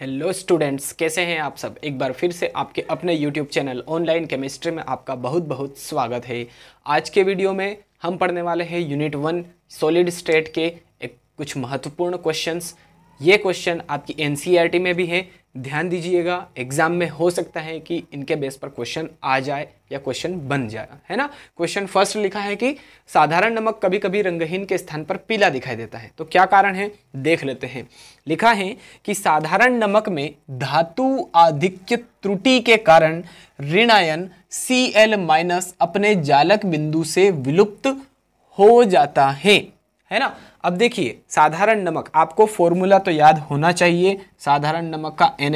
hello students कैसे हैं आप सब एक बार फिर से आपके अपने यूट्यूब चैनल ऑनलाइन केमिस्ट्री में आपका बहुत बहुत स्वागत है आज के वीडियो में हम पढ़ने वाले हैं यूनिट वन सॉलिड स्टेट के एक कुछ महत्वपूर्ण क्वेश्चंस ये क्वेश्चन आपकी एनसीईआरटी e में भी है ध्यान दीजिएगा एग्जाम में हो सकता है कि इनके बेस पर क्वेश्चन आ जाए या क्वेश्चन बन जाए है ना क्वेश्चन फर्स्ट लिखा है कि साधारण नमक कभी कभी रंगहीन के स्थान पर पीला दिखाई देता है तो क्या कारण है देख लेते हैं लिखा है कि साधारण नमक में धातु आधिक्य त्रुटि के कारण ऋणायन सी एल माइनस अपने जालक बिंदु से विलुप्त हो जाता है है ना अब देखिए साधारण नमक आपको फॉर्मूला तो याद होना चाहिए साधारण नमक का एन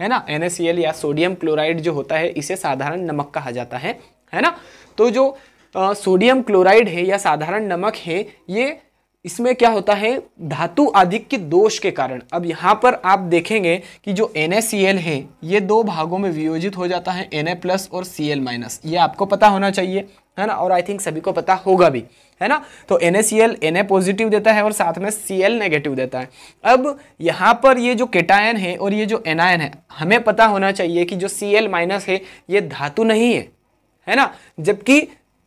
है ना एन या सोडियम क्लोराइड जो होता है इसे साधारण नमक कहा जाता है है ना तो जो आ, सोडियम क्लोराइड है या साधारण नमक है ये इसमें क्या होता है धातु अधिक के दोष के कारण अब यहाँ पर आप देखेंगे कि जो एन है ये दो भागों में वियोजित हो जाता है एन और सी माइनस ये आपको पता होना चाहिए है ना और आई थिंक सभी को पता होगा भी है ना तो एन ए पॉजिटिव देता है और साथ में सी एल नेगेटिव देता है अब यहाँ पर ये जो केटायन है और ये जो एनायन है हमें पता होना चाहिए कि जो सी एल माइनस है ये धातु नहीं है है ना जबकि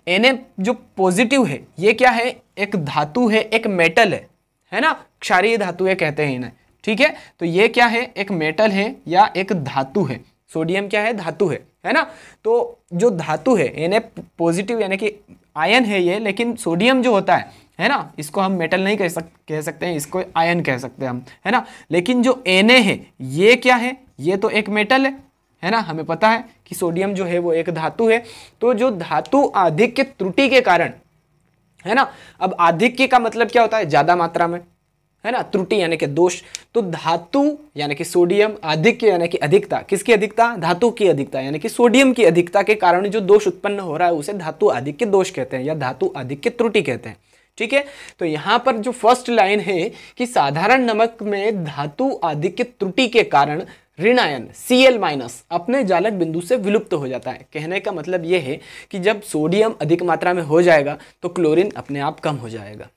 एन जो पॉजिटिव है ये क्या है एक धातु है एक मेटल है है ना क्षारीय धातु है कहते हैं इन्हें ठीक है तो ये क्या है एक मेटल है या एक धातु है सोडियम क्या है धातु है है ना तो जो धातु है यानी पॉजिटिव यानी कि आयन है ये लेकिन सोडियम जो होता है है ना इसको हम मेटल नहीं कह सक कह सकते हैं इसको आयन कह सकते हैं हम है ना लेकिन जो एन है ये क्या है ये तो एक मेटल है है ना हमें पता है कि सोडियम जो है वो एक धातु है तो जो धातु आधिक्य त्रुटि के कारण है ना अब आधिक्य का मतलब क्या होता है ज़्यादा मात्रा में है ना त्रुटि यानी कि दोष तो धातु यानी कि सोडियम अधिक यानी कि अधिकता किसकी अधिकता धातु की अधिकता यानी कि सोडियम की अधिकता के कारण जो दोष उत्पन्न हो रहा है उसे धातु के दोष कहते हैं या धातु के त्रुटि कहते हैं ठीक है तो यहाँ पर जो फर्स्ट लाइन है कि साधारण नमक में धातु आधिक्य त्रुटि के कारण ऋणायन सी एल माइनस अपने जालक बिंदु से विलुप्त हो जाता है कहने का मतलब यह है कि जब सोडियम अधिक मात्रा में हो जाएगा तो क्लोरीन अपने आप कम हो जाएगा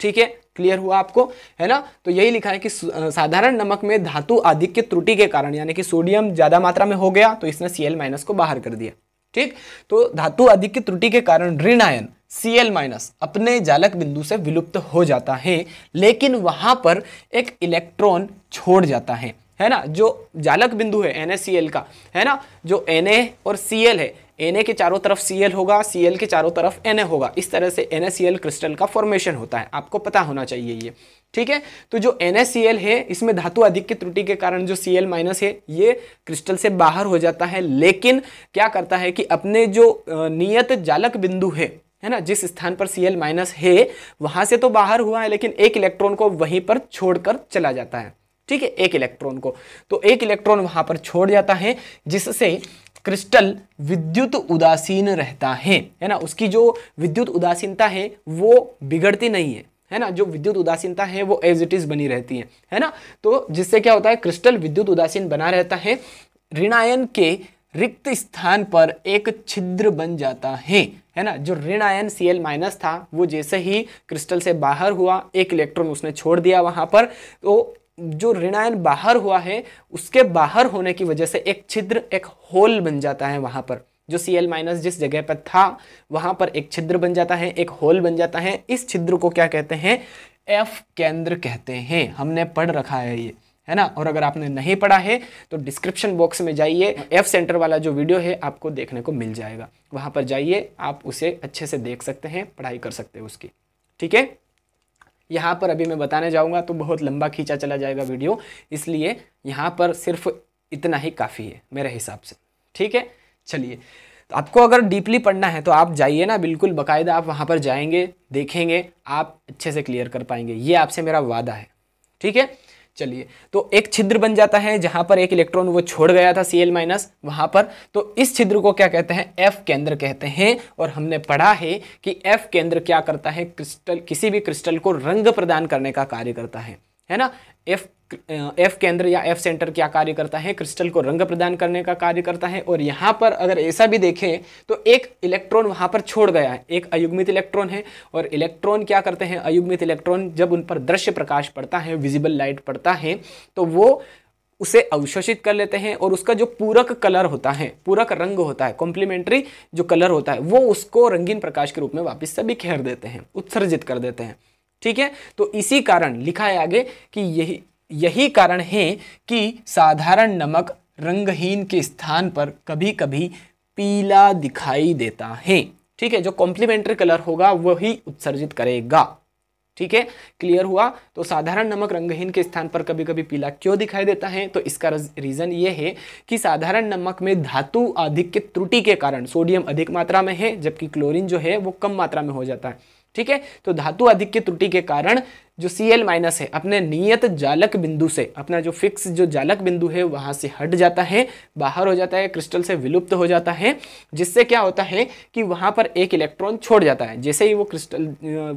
ठीक है क्लियर हुआ आपको है ना तो यही लिखा है कि साधारण नमक में धातु अधिक के त्रुटि के कारण यानी कि सोडियम ज़्यादा मात्रा में हो गया तो इसने सीएल माइनस को बाहर कर दिया ठीक तो धातु अधिक की त्रुटि के कारण ऋण आयन सी एल माइनस अपने जालक बिंदु से विलुप्त हो जाता है लेकिन वहां पर एक इलेक्ट्रॉन छोड़ जाता है है ना जो जालक बिंदु है एन का है ना जो एन और सी है एन के चारों तरफ सी होगा सी के चारों तरफ एन होगा इस तरह से एन क्रिस्टल का फॉर्मेशन होता है आपको पता होना चाहिए ये ठीक है तो जो एन है इसमें धातु अधिक की त्रुटि के कारण जो सी माइनस है ये क्रिस्टल से बाहर हो जाता है लेकिन क्या करता है कि अपने जो नियत जालक बिंदु है है ना जिस स्थान पर सी माइनस है वहां से तो बाहर हुआ है लेकिन एक इलेक्ट्रॉन को वहीं पर छोड़कर चला जाता है ठीक है एक इलेक्ट्रॉन को तो एक इलेक्ट्रॉन वहां पर छोड़ जाता है जिससे क्रिस्टल विद्युत उदासीन रहता है है ना उसकी जो विद्युत उदासीनता है वो बिगड़ती नहीं है है ना जो विद्युत उदासीनता है वो एज इट इज बनी रहती है है ना तो जिससे क्या होता है क्रिस्टल विद्युत उदासीन बना रहता है ऋणायन के रिक्त स्थान पर एक छिद्र बन जाता है है ना जो ऋण आयन सी एल माइनस था वो जैसे ही क्रिस्टल से बाहर हुआ एक इलेक्ट्रॉन उसने छोड़ दिया वहाँ पर तो जो ऋणायन बाहर हुआ है उसके बाहर होने की वजह से एक छिद्र एक होल बन जाता है वहां पर जो सी एल माइनस जिस जगह पर था वहां पर एक छिद्र बन जाता है एक होल बन जाता है इस छिद्र को क्या कहते हैं एफ केंद्र कहते हैं हमने पढ़ रखा है ये है ना और अगर आपने नहीं पढ़ा है तो डिस्क्रिप्शन बॉक्स में जाइए एफ सेंटर वाला जो वीडियो है आपको देखने को मिल जाएगा वहां पर जाइए आप उसे अच्छे से देख सकते हैं पढ़ाई कर सकते हैं उसकी ठीक है यहाँ पर अभी मैं बताने जाऊँगा तो बहुत लंबा खींचा चला जाएगा वीडियो इसलिए यहाँ पर सिर्फ इतना ही काफ़ी है मेरे हिसाब से ठीक है चलिए तो आपको अगर डीपली पढ़ना है तो आप जाइए ना बिल्कुल बाकायदा आप वहाँ पर जाएंगे देखेंगे आप अच्छे से क्लियर कर पाएंगे ये आपसे मेरा वादा है ठीक है चलिए तो एक छिद्र बन जाता है जहां पर एक इलेक्ट्रॉन वो छोड़ गया था सी एल माइनस वहां पर तो इस छिद्र को क्या कहते हैं एफ केंद्र कहते हैं और हमने पढ़ा है कि एफ केंद्र क्या करता है क्रिस्टल किसी भी क्रिस्टल को रंग प्रदान करने का कार्य करता है है ना एफ एफ केंद्र या एफ सेंटर क्या कार्य करता है क्रिस्टल को रंग प्रदान करने का कार्य करता है और यहाँ पर अगर ऐसा भी देखें तो एक इलेक्ट्रॉन वहाँ पर छोड़ गया है एक अयुग्मित इलेक्ट्रॉन है और इलेक्ट्रॉन क्या करते हैं अयुग्मित इलेक्ट्रॉन जब उन पर दृश्य प्रकाश पड़ता है विजिबल लाइट पड़ता है तो वो उसे अवशोषित कर लेते हैं और उसका जो पूरक कलर होता है पूरक रंग होता है कॉम्प्लीमेंट्री जो कलर होता है वो उसको रंगीन प्रकाश के रूप में वापस से बिखेर देते हैं उत्सर्जित कर देते हैं ठीक है तो इसी कारण लिखा है आगे कि यही यही कारण है कि साधारण नमक रंगहीन के स्थान पर कभी कभी पीला दिखाई देता है ठीक है जो कॉम्प्लीमेंट्री कलर होगा वही उत्सर्जित करेगा ठीक है क्लियर हुआ तो साधारण नमक रंगहीन के स्थान पर कभी कभी पीला क्यों दिखाई देता है तो इसका रीज़न ये है कि साधारण नमक में धातु अधिक के त्रुटि के कारण सोडियम अधिक मात्रा में है जबकि क्लोरीन जो है वो कम मात्रा में हो जाता है ठीक है तो धातु अधिक की त्रुटि के कारण जो सी एल माइनस है अपने नियत जालक बिंदु से अपना जो फिक्स जो जालक बिंदु है वहां से हट जाता है बाहर हो जाता है क्रिस्टल से विलुप्त हो जाता है जिससे क्या होता है कि वहां पर एक इलेक्ट्रॉन छोड़ जाता है जैसे ही वो क्रिस्टल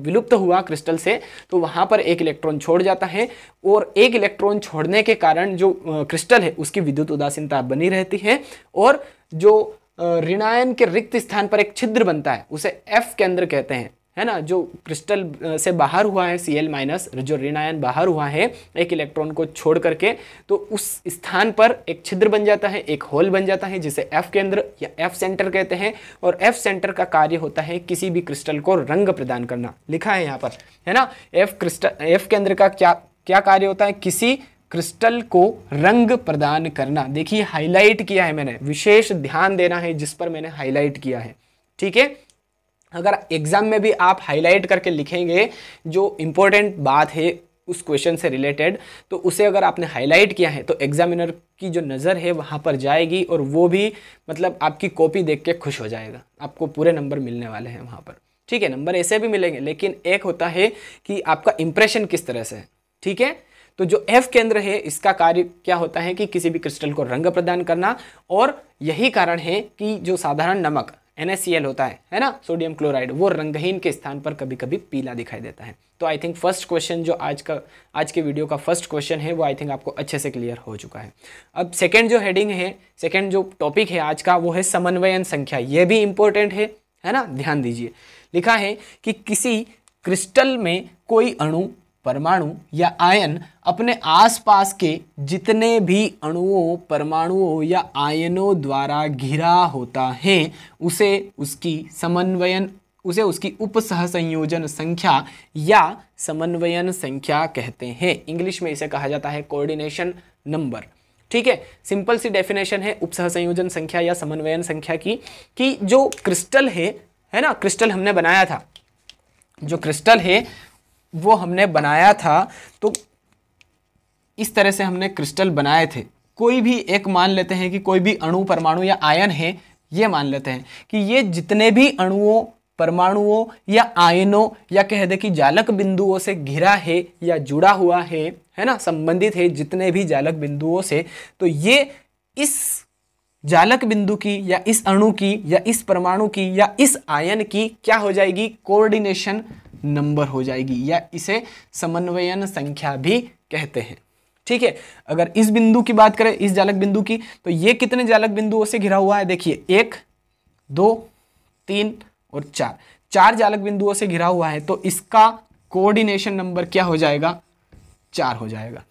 विलुप्त हुआ क्रिस्टल से तो वहां पर एक इलेक्ट्रॉन छोड़ जाता है और एक इलेक्ट्रॉन छोड़ने के कारण जो क्रिस्टल है उसकी विद्युत उदासीनता बनी रहती है और जो ऋणायन के रिक्त स्थान पर एक छिद्र बनता है उसे एफ केंद्र कहते हैं है ना जो क्रिस्टल से बाहर हुआ है सी एल माइनस जो ऋण आयन बाहर हुआ है एक इलेक्ट्रॉन को छोड़ करके तो उस स्थान पर एक छिद्र बन जाता है एक होल बन जाता है जिसे एफ केंद्र या एफ सेंटर कहते हैं और एफ सेंटर का कार्य होता है किसी भी क्रिस्टल को रंग प्रदान करना लिखा है यहाँ पर है ना एफ क्रिस्टल एफ केंद्र का क्या क्या कार्य होता है किसी क्रिस्टल को रंग प्रदान करना देखिए हाईलाइट किया है मैंने विशेष ध्यान देना है जिस पर मैंने हाईलाइट किया है ठीक है अगर एग्ज़ाम में भी आप हाईलाइट करके लिखेंगे जो इम्पोर्टेंट बात है उस क्वेश्चन से रिलेटेड तो उसे अगर आपने हाईलाइट किया है तो एग्जामिनर की जो नज़र है वहाँ पर जाएगी और वो भी मतलब आपकी कॉपी देख के खुश हो जाएगा आपको पूरे नंबर मिलने वाले हैं वहाँ पर ठीक है नंबर ऐसे भी मिलेंगे लेकिन एक होता है कि आपका इम्प्रेशन किस तरह से है ठीक है तो जो एफ केंद्र है इसका कार्य क्या होता है कि किसी भी क्रिस्टल को रंग प्रदान करना और यही कारण है कि जो साधारण नमक NaCl होता है है ना सोडियम क्लोराइड वो रंगहीन के स्थान पर कभी कभी पीला दिखाई देता है तो आई थिंक फर्स्ट क्वेश्चन जो आज का आज के वीडियो का फर्स्ट क्वेश्चन है वो आई थिंक आपको अच्छे से क्लियर हो चुका है अब सेकेंड जो हेडिंग है सेकेंड जो टॉपिक है आज का वो है समन्वयन संख्या ये भी इंपॉर्टेंट है है ना ध्यान दीजिए लिखा है कि किसी क्रिस्टल में कोई अणु परमाणु या आयन अपने आसपास के जितने भी अणुओं परमाणुओं या आयनों द्वारा घिरा होता है उसे उसकी समन्वयन उसे उसकी उपसह संयोजन संख्या या समन्वयन संख्या कहते हैं इंग्लिश में इसे कहा जाता है कोऑर्डिनेशन नंबर ठीक है सिंपल सी डेफिनेशन है उपसह संयोजन संख्या या समन्वयन संख्या की कि जो क्रिस्टल है है ना क्रिस्टल हमने बनाया था जो क्रिस्टल है वो हमने बनाया था तो इस तरह से हमने क्रिस्टल बनाए थे कोई भी एक मान लेते हैं कि कोई भी अणु परमाणु या आयन है ये मान लेते हैं कि ये जितने भी अणुओं परमाणुओं या आयनों या कह दे कि जालक बिंदुओं से घिरा है या जुड़ा हुआ है है ना संबंधित है जितने भी जालक बिंदुओं से तो ये इस जालक बिंदु की या इस अणु की या इस परमाणु की या इस आयन की क्या हो जाएगी कोऑर्डिनेशन नंबर हो जाएगी या इसे समन्वयन संख्या भी कहते हैं ठीक है अगर इस बिंदु की बात करें इस जालक बिंदु की तो ये कितने जालक बिंदुओं से घिरा हुआ है देखिए एक दो तीन और चार चार जालक बिंदुओं से घिरा हुआ है तो इसका कोऑर्डिनेशन नंबर क्या हो जाएगा चार हो जाएगा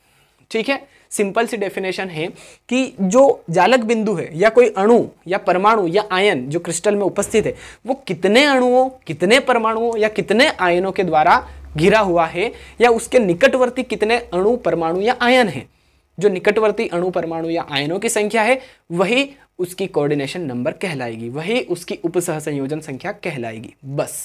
ठीक है सिंपल सी डेफिनेशन है कि जो जालक बिंदु है या कोई अणु या परमाणु या आयन जो क्रिस्टल में उपस्थित है वो कितने अणुओं कितने परमाणुओं या कितने आयनों के द्वारा घिरा हुआ है या उसके निकटवर्ती कितने अणु परमाणु या आयन है जो निकटवर्ती अणु परमाणु या आयनों की संख्या है वही उसकी कोऑर्डिनेशन नंबर कहलाएगी वही उसकी उपसह संयोजन संख्या कहलाएगी बस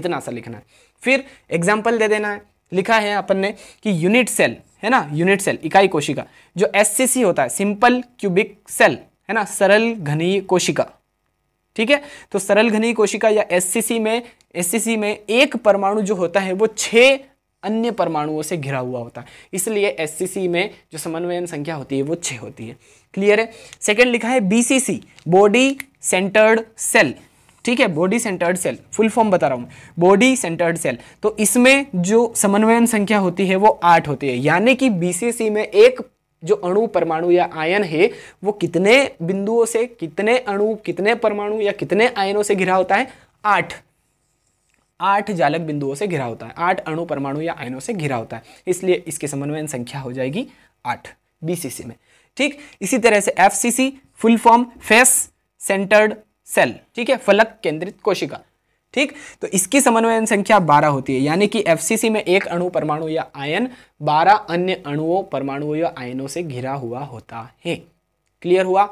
इतना सा लिखना है फिर एग्जाम्पल दे देना है लिखा है अपन ने कि यूनिट सेल है ना यूनिट सेल इकाई कोशिका जो एस होता है सिंपल क्यूबिक सेल है ना सरल घनी कोशिका ठीक है तो सरल घनी कोशिका या एस में एस में एक परमाणु जो होता है वो छः अन्य परमाणुओं से घिरा हुआ होता है इसलिए एस में जो समन्वयन संख्या होती है वो छः होती है क्लियर है सेकेंड लिखा है बी बॉडी सेंटर्ड सेल ठीक है body centered cell full form बता रहा हूँ बॉडी सेंटर्ड सेल तो इसमें जो समन्वयन संख्या होती है वो आठ होती है यानी कि बीसीसी में एक जो अणु परमाणु या आयन है वो कितने बिंदुओं से कितने अणु कितने परमाणु या कितने आयनों से घिरा होता है आठ आठ जालक बिंदुओं से घिरा होता है आठ अणु परमाणु या आयनों से घिरा होता है इसलिए इसके समन्वयन संख्या हो जाएगी आठ बीसीसी में ठीक इसी तरह से FCC full form face centered cell ठीक है फलक केंद्रित कोशिका ठीक तो इसकी समन्वयन संख्या बारह होती है यानी कि एफ में एक अणु परमाणु या आयन बारह अन्य अणुओं परमाणुओं या आयनों से घिरा हुआ होता है क्लियर हुआ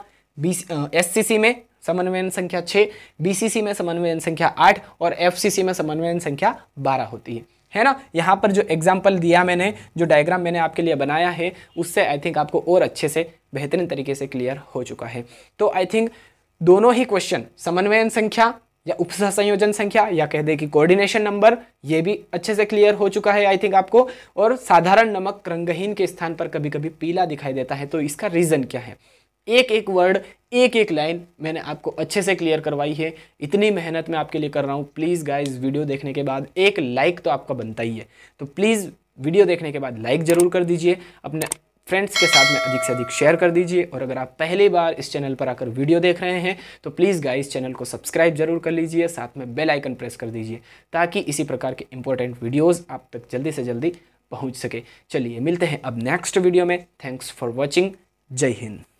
एस एससीसी में समन्वयन संख्या 6 बीसीसी में समन्वयन संख्या आठ और एफसीसी में समन्वयन संख्या बारह होती है है ना यहाँ पर जो एग्जाम्पल दिया मैंने जो डायग्राम मैंने आपके लिए बनाया है उससे आई थिंक आपको और अच्छे से बेहतरीन तरीके से क्लियर हो चुका है तो आई थिंक दोनों ही क्वेश्चन समन्वयन संख्या या उपसह संयोजन संख्या या कह दे कि कोऑर्डिनेशन नंबर ये भी अच्छे से क्लियर हो चुका है आई थिंक आपको और साधारण नमक रंगहीन के स्थान पर कभी कभी पीला दिखाई देता है तो इसका रीज़न क्या है एक एक वर्ड एक एक लाइन मैंने आपको अच्छे से क्लियर करवाई है इतनी मेहनत मैं आपके लिए कर रहा हूँ प्लीज़ गाइज वीडियो देखने के बाद एक लाइक तो आपका बनता ही है तो प्लीज़ वीडियो देखने के बाद लाइक ज़रूर कर दीजिए अपने फ्रेंड्स के साथ में अधिक से अधिक शेयर कर दीजिए और अगर आप पहली बार इस चैनल पर आकर वीडियो देख रहे हैं तो प्लीज़ गाइस चैनल को सब्सक्राइब जरूर कर लीजिए साथ में बेल आइकन प्रेस कर दीजिए ताकि इसी प्रकार के इंपॉर्टेंट वीडियोज़ आप तक जल्दी से जल्दी पहुँच सके चलिए मिलते हैं अब नेक्स्ट वीडियो में थैंक्स फॉर वॉचिंग जय हिंद